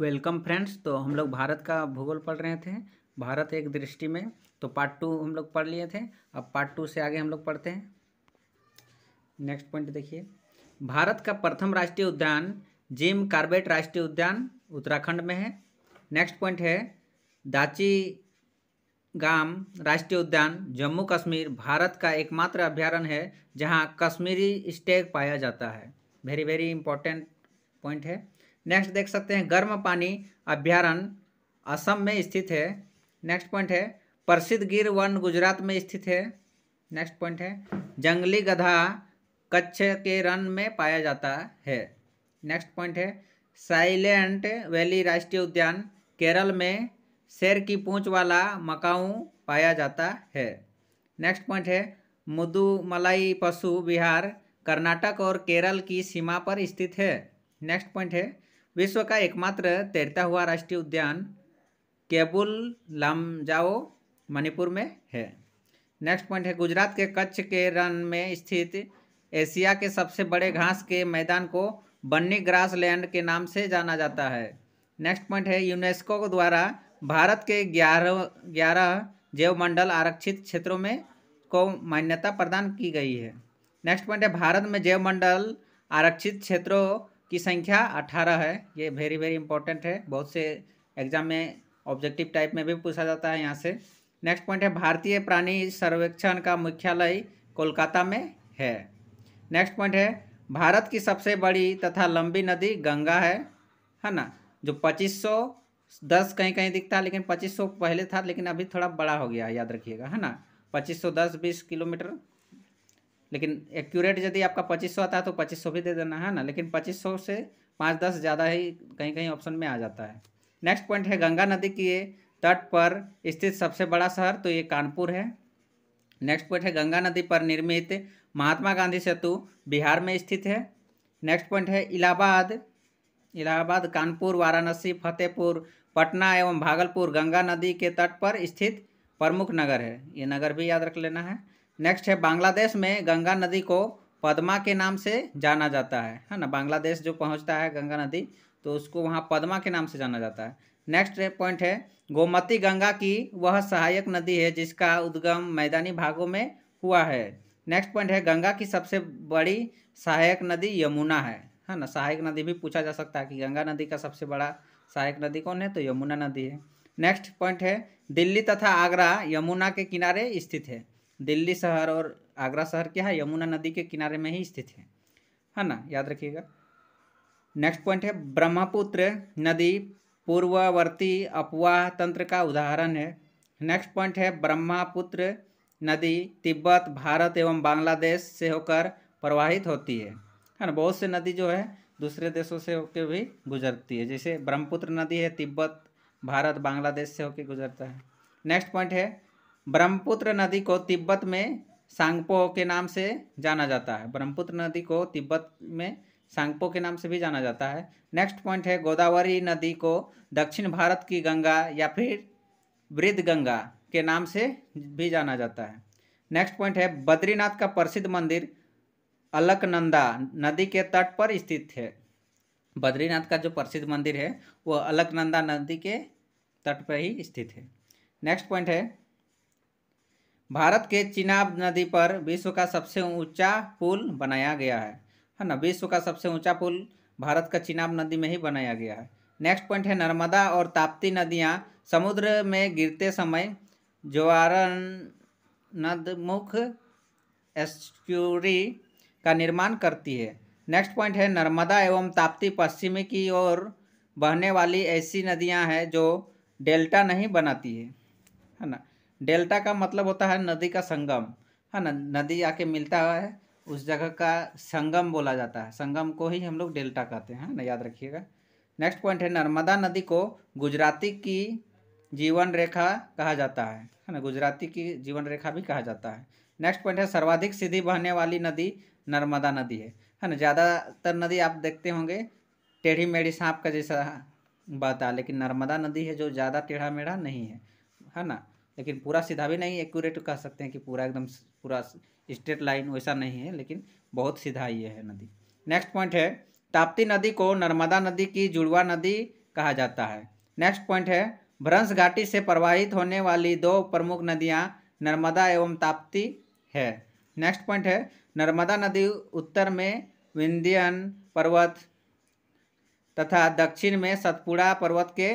welcome friends तो हम लोग भारत का भूगोल पढ़ रहे थे भारत एक दृष्टि में तो पार्ट टू हम लोग पढ़ लिए थे अब पार्ट टू से आगे हम लोग पढ़ते हैं नेक्स्ट पॉइंट देखिए भारत का प्रथम राष्ट्रीय उद्यान जिम कार्बेट राष्ट्रीय उद्यान उत्तराखंड में है नेक्स्ट पॉइंट है दाची गाम राष्ट्रीय उद्यान जम्मू कश्मीर भारत का एकमात्र अभ्यारण है जहाँ कश्मीरी स्टेग पाया जाता है वेरी वेरी इंपॉर्टेंट पॉइंट है नेक्स्ट देख सकते हैं गर्म पानी अभ्यारण्य असम में स्थित है नेक्स्ट पॉइंट है प्रसिद्ध गिर वन गुजरात में स्थित है नेक्स्ट पॉइंट है जंगली गधा कच्छ के रन में पाया जाता है नेक्स्ट पॉइंट है साइलेंट वैली राष्ट्रीय उद्यान केरल में शेर की पूंछ वाला मकाऊ पाया जाता है नेक्स्ट पॉइंट है मुदुमलाई पशु बिहार कर्नाटक और केरल की सीमा पर स्थित है नेक्स्ट पॉइंट है विश्व का एकमात्र तैरता हुआ राष्ट्रीय उद्यान केबुल लामजाओ मणिपुर में है नेक्स्ट पॉइंट है गुजरात के कच्छ के रन में स्थित एशिया के सबसे बड़े घास के मैदान को बन्नी ग्रास लैंड के नाम से जाना जाता है नेक्स्ट पॉइंट है यूनेस्को द्वारा भारत के ग्यारह ग्यारह जैवमंडल आरक्षित क्षेत्रों में को मान्यता प्रदान की गई है नेक्स्ट पॉइंट है भारत में जैवमंडल आरक्षित क्षेत्रों की संख्या अठारह है ये वेरी वेरी इंपॉर्टेंट है बहुत से एग्जाम में ऑब्जेक्टिव टाइप में भी पूछा जाता है यहाँ से नेक्स्ट पॉइंट है भारतीय प्राणी सर्वेक्षण का मुख्यालय कोलकाता में है नेक्स्ट पॉइंट है भारत की सबसे बड़ी तथा लंबी नदी गंगा है है ना जो 2510 कहीं कहीं दिखता है लेकिन 2500 पहले था लेकिन अभी थोड़ा बड़ा हो गया याद रखिएगा है ना 2510 20 किलोमीटर लेकिन एक्यूरेट यदि आपका पच्चीस सौ आता है तो पच्चीस सौ भी दे देना है ना लेकिन पच्चीस सौ से पाँच दस ज़्यादा ही कहीं कहीं ऑप्शन में आ जाता है नेक्स्ट पॉइंट है गंगा नदी के तट पर स्थित सबसे बड़ा शहर तो ये कानपुर है नेक्स्ट पॉइंट है गंगा नदी पर निर्मित महात्मा गांधी सेतु बिहार में स्थित है नेक्स्ट पॉइंट है इलाहाबाद इलाहाबाद कानपुर वाराणसी फतेहपुर पटना एवं भागलपुर गंगा नदी के तट पर स्थित प्रमुख नगर है ये नगर भी याद रख लेना है नेक्स्ट है बांग्लादेश में गंगा नदी को पद्मा के नाम से जाना जाता है है ना बांग्लादेश जो पहुंचता है गंगा नदी तो उसको वहाँ पद्मा के नाम से जाना जाता है नेक्स्ट पॉइंट है गोमती गंगा की वह सहायक नदी है जिसका उद्गम मैदानी भागों में हुआ है नेक्स्ट पॉइंट है गंगा की सबसे बड़ी सहायक नदी यमुना है है ना सहायक नदी भी पूछा जा सकता है कि गंगा नदी का सबसे बड़ा सहायक नदी कौन है तो यमुना नदी है नेक्स्ट पॉइंट है दिल्ली तथा आगरा यमुना के किनारे स्थित है दिल्ली शहर और आगरा शहर क्या है यमुना नदी के किनारे में ही स्थित है है ना याद रखिएगा नेक्स्ट पॉइंट है ब्रह्मपुत्र नदी पूर्ववर्ती अपवाह तंत्र का उदाहरण है नेक्स्ट पॉइंट है ब्रह्मपुत्र नदी तिब्बत भारत एवं बांग्लादेश से होकर प्रवाहित होती है है ना बहुत से नदी जो है दूसरे देशों से होकर भी गुजरती है जैसे ब्रह्मपुत्र नदी है तिब्बत भारत बांग्लादेश से होकर गुजरता है नेक्स्ट पॉइंट है ब्रह्मपुत्र नदी को तिब्बत में सांगपो के नाम से जाना जाता है ब्रह्मपुत्र नदी को तिब्बत में सांगपो के नाम से भी जाना जाता है नेक्स्ट पॉइंट है गोदावरी नदी को दक्षिण भारत की गंगा या फिर वृद्ध गंगा के नाम से भी जाना जाता है नेक्स्ट पॉइंट है बद्रीनाथ का प्रसिद्ध मंदिर अलकनंदा नदी के तट पर स्थित है बद्रीनाथ का जो प्रसिद्ध मंदिर है वो अलकनंदा नदी के तट पर ही स्थित है नेक्स्ट पॉइंट है भारत के चिनाब नदी पर विश्व का सबसे ऊंचा पुल बनाया गया है है ना विश्व का सबसे ऊंचा पुल भारत का चिनाब नदी में ही बनाया गया है नेक्स्ट पॉइंट है नर्मदा और ताप्ती नदियाँ समुद्र में गिरते समय ज्वारन नदमुख एस्क्यूरी का निर्माण करती है नेक्स्ट पॉइंट है नर्मदा एवं ताप्ती पश्चिमी की ओर बहने वाली ऐसी नदियाँ हैं जो डेल्टा नहीं बनाती है है ना डेल्टा का मतलब होता है नदी का संगम है हाँ ना नदी आके मिलता है उस जगह का संगम बोला जाता है संगम को ही हम लोग डेल्टा कहते हैं ना याद रखिएगा नेक्स्ट पॉइंट है नर्मदा नदी को गुजराती की जीवन रेखा कहा जाता है है ना गुजराती की जीवन रेखा भी कहा जाता है नेक्स्ट पॉइंट है सर्वाधिक सीधी बहने वाली नदी नर्मदा नदी है है ना ज़्यादातर नदी आप देखते होंगे टेढ़ी मेढ़ी सांप का जैसा बहता है लेकिन नर्मदा नदी है जो ज़्यादा टेढ़ा मेढ़ा नहीं है है ना लेकिन पूरा सीधा भी नहीं एक्यूरेट कह सकते हैं कि पूरा एकदम पूरा स्ट्रेट लाइन वैसा नहीं है लेकिन बहुत सीधा ये है नदी नेक्स्ट पॉइंट है ताप्ती नदी को नर्मदा नदी की जुड़वा नदी कहा जाता है नेक्स्ट पॉइंट है भ्रंश घाटी से प्रवाहित होने वाली दो प्रमुख नदियाँ नर्मदा एवं ताप्ती है नेक्स्ट पॉइंट है नर्मदा नदी उत्तर में विंध्यन पर्वत तथा दक्षिण में सतपुड़ा पर्वत के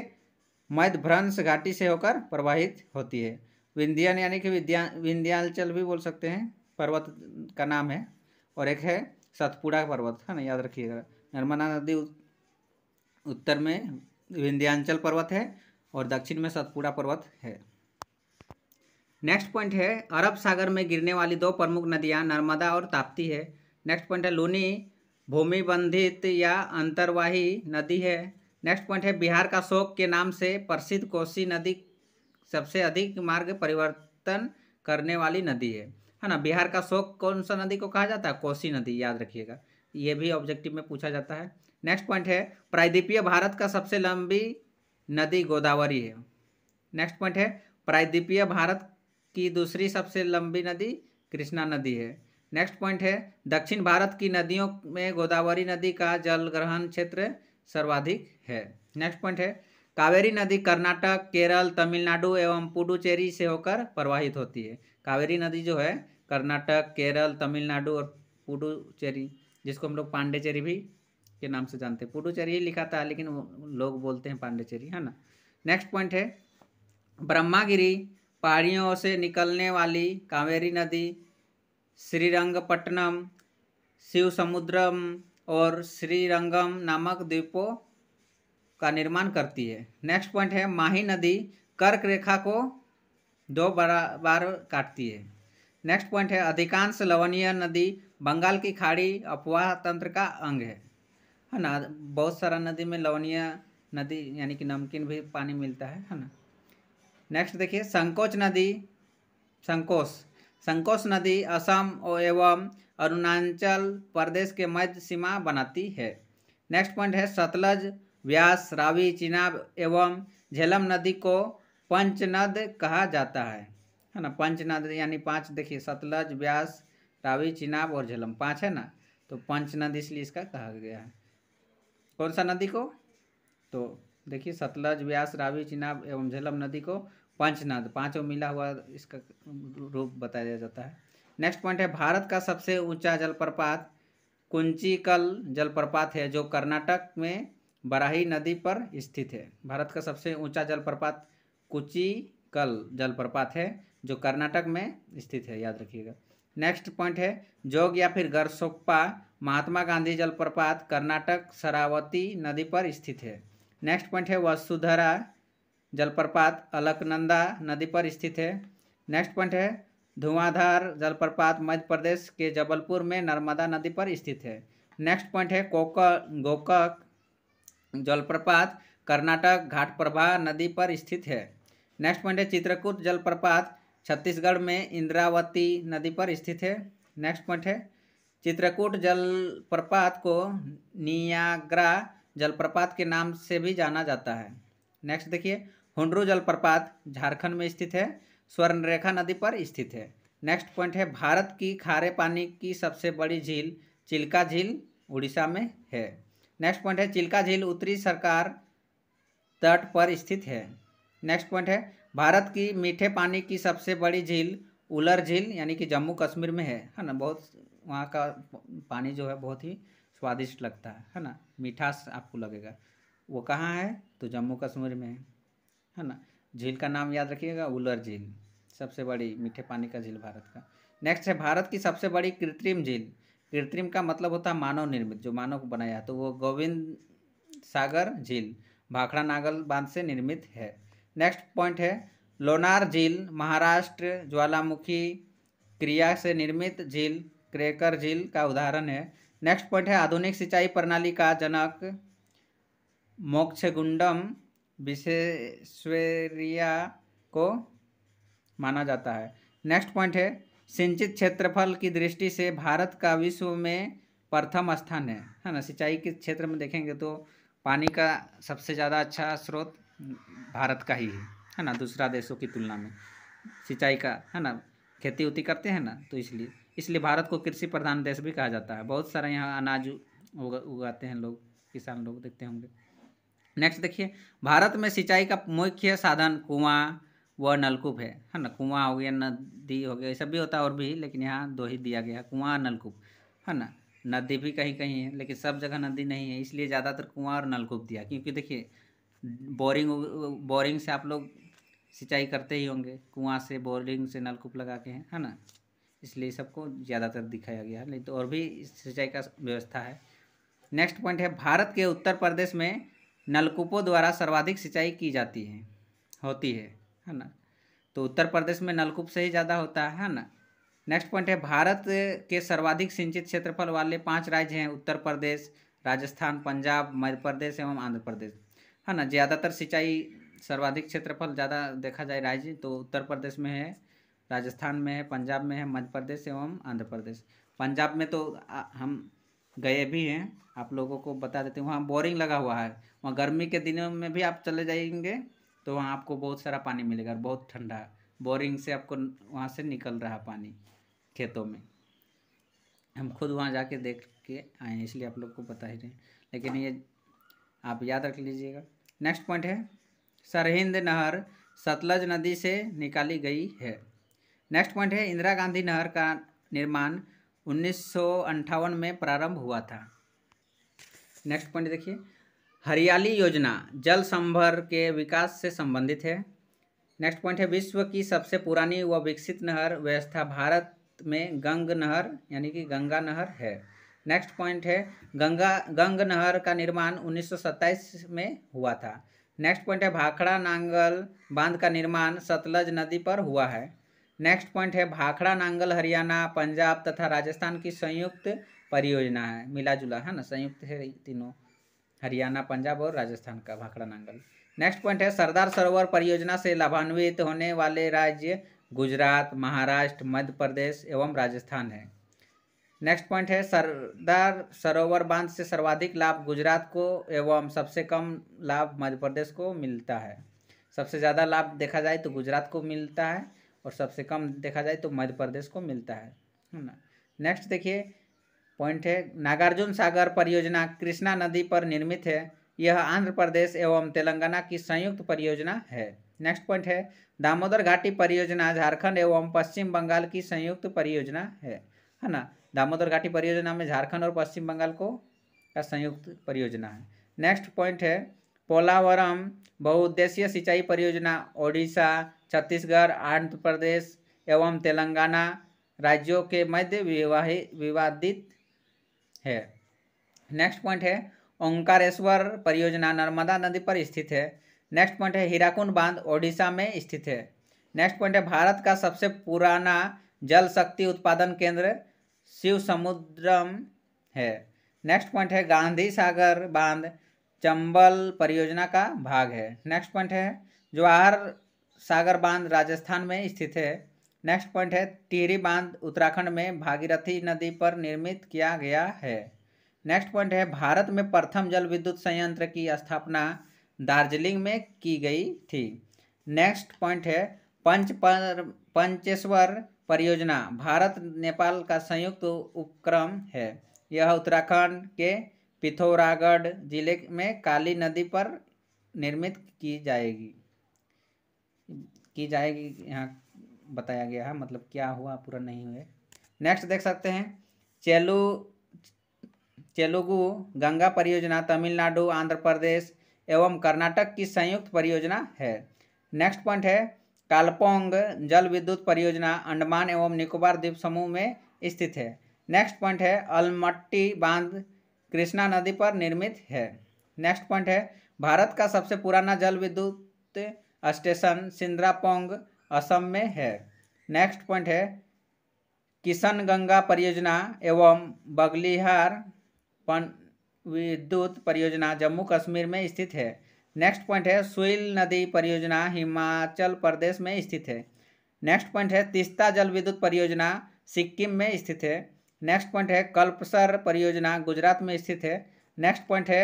मध्य भ्रंश घाटी से होकर प्रवाहित होती है विंध्यान यानी कि विद्या विंध्याचल भी बोल सकते हैं पर्वत का नाम है और एक है सतपुड़ा पर्वत है ना याद रखिएगा नर्मदा नदी उत्तर में विंध्यांचल पर्वत है और दक्षिण में सतपुड़ा पर्वत है नेक्स्ट पॉइंट है अरब सागर में गिरने वाली दो प्रमुख नदियां नर्मदा और ताप्ती है नेक्स्ट पॉइंट है लूनी भूमिबंधित या अंतर्वाही नदी है नेक्स्ट पॉइंट है बिहार का शोक के नाम से प्रसिद्ध कोसी नदी सबसे अधिक मार्ग परिवर्तन करने वाली नदी है है ना बिहार का शोक कौन सा नदी को कहा जाता है कोसी नदी याद रखिएगा ये भी ऑब्जेक्टिव में पूछा जाता है नेक्स्ट पॉइंट है प्रायद्वीपीय भारत का सबसे लंबी नदी गोदावरी है नेक्स्ट पॉइंट है प्रायद्वीपीय भारत की दूसरी सबसे लंबी नदी कृष्णा नदी है नेक्स्ट पॉइंट है दक्षिण भारत की नदियों में गोदावरी नदी का जल ग्रहण क्षेत्र सर्वाधिक है नेक्स्ट पॉइंट है कावेरी नदी कर्नाटक केरल तमिलनाडु एवं पुडुचेरी से होकर प्रवाहित होती है कावेरी नदी जो है कर्नाटक केरल तमिलनाडु और पुडुचेरी जिसको हम लोग पांडेचेरी भी के नाम से जानते हैं पुडुचेरी ही लिखा था लेकिन लोग बोलते हैं पांडेचेरी है ना नेक्स्ट पॉइंट है ब्रह्मागिरी पहाड़ियों से निकलने वाली कावेरी नदी श्रीरंगपट्टनम शिव समुद्रम और श्रीरंगम नामक द्वीपों का निर्माण करती है नेक्स्ट पॉइंट है माही नदी कर्क रेखा को दो बार काटती है नेक्स्ट पॉइंट है अधिकांश लवणीय नदी बंगाल की खाड़ी अपवाह तंत्र का अंग है है ना बहुत सारा नदी में लवणीय नदी यानी कि नमकीन भी पानी मिलता है है ना नेक्स्ट देखिए संकोच नदी संकोच संकोष नदी असम एवं अरुणाचल प्रदेश के मध्य सीमा बनाती है नेक्स्ट पॉइंट है सतलज व्यास रावी चिनाब एवं झेलम नदी को पंचनद कहा जाता है है ना पंचनद यानी पांच देखिए सतलज व्यास रावी चिनाब और झेलम पांच है ना तो पंचनद इसलिए इसका कहा गया है कौन सा नदी को तो देखिए सतलज व्यास रावी चिनाब एवं झेलम नदी को पंचनाद तो पांचों मिला हुआ इसका रूप बताया जाता है नेक्स्ट पॉइंट है भारत का सबसे ऊंचा जलप्रपात कुंचीकल जलप्रपात है जो कर्नाटक में बराही नदी पर स्थित है भारत का सबसे ऊंचा जलप्रपात कुचीकल जलप्रपात है जो कर्नाटक में स्थित है याद रखिएगा नेक्स्ट पॉइंट है जोग या फिर गरसोप्पा महात्मा गांधी जलप्रपात कर्नाटक सरावती नदी पर स्थित है नेक्स्ट पॉइंट है वसुधरा जलप्रपात अलकनंदा नदी पर स्थित है नेक्स्ट पॉइंट है धुआंधार जलप्रपात मध्य प्रदेश के जबलपुर में नर्मदा नदी पर स्थित है नेक्स्ट पॉइंट है कोक गोकक जलप्रपात कर्नाटक घाटप्रभा नदी पर स्थित है नेक्स्ट पॉइंट है चित्रकूट जलप्रपात छत्तीसगढ़ में इंद्रावती नदी पर स्थित है नेक्स्ट पॉइंट है चित्रकूट जलप्रपात को नियाग्रा जलप्रपात के नाम से भी जाना जाता है नेक्स्ट देखिए हुंडरू जलप्रपात झारखंड में स्थित है स्वर्णरेखा नदी पर स्थित है नेक्स्ट पॉइंट है भारत की खारे पानी की सबसे बड़ी झील चिल्का झील उड़ीसा में है नेक्स्ट पॉइंट है चिल्का झील उत्तरी सरकार तट पर स्थित है नेक्स्ट पॉइंट है भारत की मीठे पानी की सबसे बड़ी झील उलर झील यानी कि जम्मू कश्मीर में है है ना बहुत वहाँ का पानी जो है बहुत ही स्वादिष्ट लगता है है ना मीठास आपको लगेगा वो कहाँ है तो जम्मू कश्मीर में है है ना झील का नाम याद रखिएगा उलर झील सबसे बड़ी मीठे पानी का झील भारत का नेक्स्ट है भारत की सबसे बड़ी कृत्रिम झील कृत्रिम का मतलब होता है मानव निर्मित जो मानव को बनाया तो वो गोविंद सागर झील भाखड़ा नागल बांध से निर्मित है नेक्स्ट पॉइंट है लोनार झील महाराष्ट्र ज्वालामुखी क्रिया से निर्मित झील क्रेकर झील का उदाहरण है नेक्स्ट पॉइंट है आधुनिक सिंचाई प्रणाली का जनक मोक्षगुंडम विशेषरिया को माना जाता है नेक्स्ट पॉइंट है सिंचित क्षेत्रफल की दृष्टि से भारत का विश्व में प्रथम स्थान है है ना सिंचाई के क्षेत्र में देखेंगे तो पानी का सबसे ज़्यादा अच्छा स्रोत भारत का ही है है ना दूसरा देशों की तुलना में सिंचाई का है ना खेती उती करते हैं ना तो इसलिए इसलिए भारत को कृषि प्रधान देश भी कहा जाता है बहुत सारा यहाँ अनाज उगाते हैं लोग किसान लोग देखते होंगे नेक्स्ट देखिए भारत में सिंचाई का मुख्य साधन कुआं व नलकूप है है हाँ ना कुआं हो गया नदी हो गया ये सब भी होता है और भी लेकिन यहाँ दो ही दिया गया कुआं नलकूप है हाँ ना नदी भी कहीं कहीं है लेकिन सब जगह नदी नहीं है इसलिए ज़्यादातर कुआं और नलकूप दिया क्योंकि देखिए बोरिंग बोरिंग से आप लोग सिंचाई करते ही होंगे कुआँ से बोरिंग से नलकूप लगा के हैं हाँ है ना इसलिए सबको ज़्यादातर दिखाया गया नहीं तो और भी सिंचाई का व्यवस्था है नेक्स्ट पॉइंट है भारत के उत्तर प्रदेश में नलकूपों द्वारा सर्वाधिक सिंचाई की जाती है होती है है ना तो उत्तर प्रदेश में नलकूप से ही ज़्यादा होता है ना नेक्स्ट पॉइंट है भारत के सर्वाधिक सिंचित क्षेत्रफल वाले पांच राज्य हैं उत्तर प्रदेश राजस्थान पंजाब मध्य प्रदेश एवं आंध्र प्रदेश है ना ज़्यादातर सिंचाई सर्वाधिक क्षेत्रफल ज़्यादा देखा जाए राज्य तो उत्तर प्रदेश में है राजस्थान में है पंजाब में है मध्य प्रदेश एवं आंध्र प्रदेश पंजाब में तो हम गए भी हैं आप लोगों को बता देते हैं वहाँ बोरिंग लगा हुआ है वहाँ गर्मी के दिनों में भी आप चले जाएंगे तो वहाँ आपको बहुत सारा पानी मिलेगा बहुत ठंडा बोरिंग से आपको वहाँ से निकल रहा पानी खेतों में हम खुद वहाँ जाके देख के आए हैं इसलिए आप लोग को बता ही रहे हैं लेकिन ये आप याद रख लीजिएगा नेक्स्ट पॉइंट है सरहिंद नहर सतलज नदी से निकाली गई है नेक्स्ट पॉइंट है इंदिरा गांधी नहर का निर्माण उन्नीस में प्रारंभ हुआ था नेक्स्ट पॉइंट देखिए हरियाली योजना जल संभर के विकास से संबंधित है नेक्स्ट पॉइंट है विश्व की सबसे पुरानी व विकसित नहर व्यवस्था भारत में गंग नहर यानी कि गंगा नहर है नेक्स्ट पॉइंट है गंगा गंग नहर का निर्माण 1927 में हुआ था नेक्स्ट पॉइंट है भाखड़ा नांगल बांध का निर्माण सतलज नदी पर हुआ है नेक्स्ट पॉइंट है भाखड़ा नांगल हरियाणा पंजाब तथा राजस्थान की संयुक्त परियोजना है मिला जुला है ना संयुक्त है तीनों हरियाणा पंजाब और राजस्थान का भाखड़ा नांगल नेक्स्ट पॉइंट है सरदार सरोवर परियोजना से लाभान्वित होने वाले राज्य गुजरात महाराष्ट्र मध्य प्रदेश एवं राजस्थान है नेक्स्ट पॉइंट है सरदार सरोवर बांध से सर्वाधिक लाभ गुजरात को एवं सबसे कम लाभ मध्य प्रदेश को मिलता है सबसे ज़्यादा लाभ देखा जाए तो गुजरात को मिलता है और सबसे कम देखा जाए तो मध्य प्रदेश को मिलता है है ना नेक्स्ट देखिए पॉइंट है नागार्जुन सागर परियोजना कृष्णा नदी पर निर्मित है यह आंध्र प्रदेश एवं तेलंगाना की संयुक्त परियोजना है नेक्स्ट पॉइंट है दामोदर घाटी परियोजना झारखंड एवं पश्चिम बंगाल की संयुक्त परियोजना है है ना दामोदर घाटी परियोजना में झारखंड और पश्चिम बंगाल को का संयुक्त परियोजना है नेक्स्ट पॉइंट है पोलावरम बहुउद्देशीय सिंचाई परियोजना ओडिशा छत्तीसगढ़ आंध्र प्रदेश एवं तेलंगाना राज्यों के मध्य विवाहित विवादित है नेक्स्ट पॉइंट है ओंकारेश्वर परियोजना नर्मदा नदी पर स्थित है नेक्स्ट पॉइंट है हीराकुंड बांध ओडिशा में स्थित है नेक्स्ट पॉइंट है भारत का सबसे पुराना जल शक्ति उत्पादन केंद्र शिव समुद्रम है नेक्स्ट पॉइंट है गांधी सागर बांध चंबल परियोजना का भाग है नेक्स्ट पॉइंट है जवाहर सागर बांध राजस्थान में स्थित है नेक्स्ट पॉइंट है टिहरी बांध उत्तराखंड में भागीरथी नदी पर निर्मित किया गया है नेक्स्ट पॉइंट है भारत में प्रथम जल विद्युत संयंत्र की स्थापना दार्जिलिंग में की गई थी नेक्स्ट पॉइंट है पंच पर, पंचेश्वर परियोजना भारत नेपाल का संयुक्त उपक्रम है यह उत्तराखंड के पिथौरागढ़ जिले में काली नदी पर निर्मित की जाएगी की जाएगी यहाँ बताया गया है मतलब क्या हुआ पूरा नहीं हुए नेक्स्ट देख सकते हैं चेलु चेलुगु गंगा परियोजना तमिलनाडु आंध्र प्रदेश एवं कर्नाटक की संयुक्त परियोजना है नेक्स्ट पॉइंट है कालपोंग जल विद्युत परियोजना अंडमान एवं निकोबार द्वीप समूह में स्थित है नेक्स्ट पॉइंट है अलमट्टी बांध कृष्णा नदी पर निर्मित है नेक्स्ट पॉइंट है भारत का सबसे पुराना जल विद्युत स्टेशन सिंद्रापोंग असम में है नेक्स्ट पॉइंट है किशन गंगा परियोजना एवं बगलिहार पन विद्युत परियोजना जम्मू कश्मीर में स्थित है नेक्स्ट पॉइंट है सुइल नदी परियोजना हिमाचल प्रदेश में स्थित है नेक्स्ट पॉइंट है तिस्ता जल विद्युत परियोजना सिक्किम में स्थित है नेक्स्ट पॉइंट है कल्पसर परियोजना गुजरात में स्थित है नेक्स्ट पॉइंट है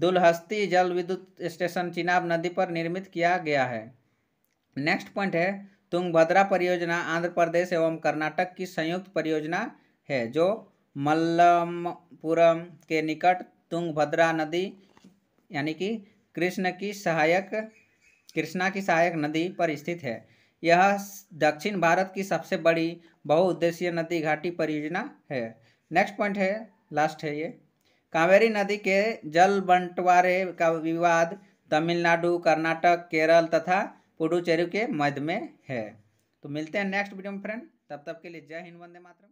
दुलहस्ती जल विद्युत स्टेशन चिनाब नदी पर निर्मित किया गया है नेक्स्ट पॉइंट है तुंगभद्रा परियोजना आंध्र प्रदेश एवं कर्नाटक की संयुक्त परियोजना है जो मल्लमपुरम के निकट तुंगभद्रा नदी यानी कि कृष्ण की सहायक कृष्णा की सहायक नदी पर स्थित है यह दक्षिण भारत की सबसे बड़ी बहुउद्देशीय नदी घाटी परियोजना है नेक्स्ट पॉइंट है लास्ट है ये कावेरी नदी के जल बंटवारे का विवाद तमिलनाडु कर्नाटक केरल तथा पुडुचेरी के मध्य में है तो मिलते हैं नेक्स्ट वीडियो में फ्रेंड तब तक के लिए जय हिंद वंदे मातरम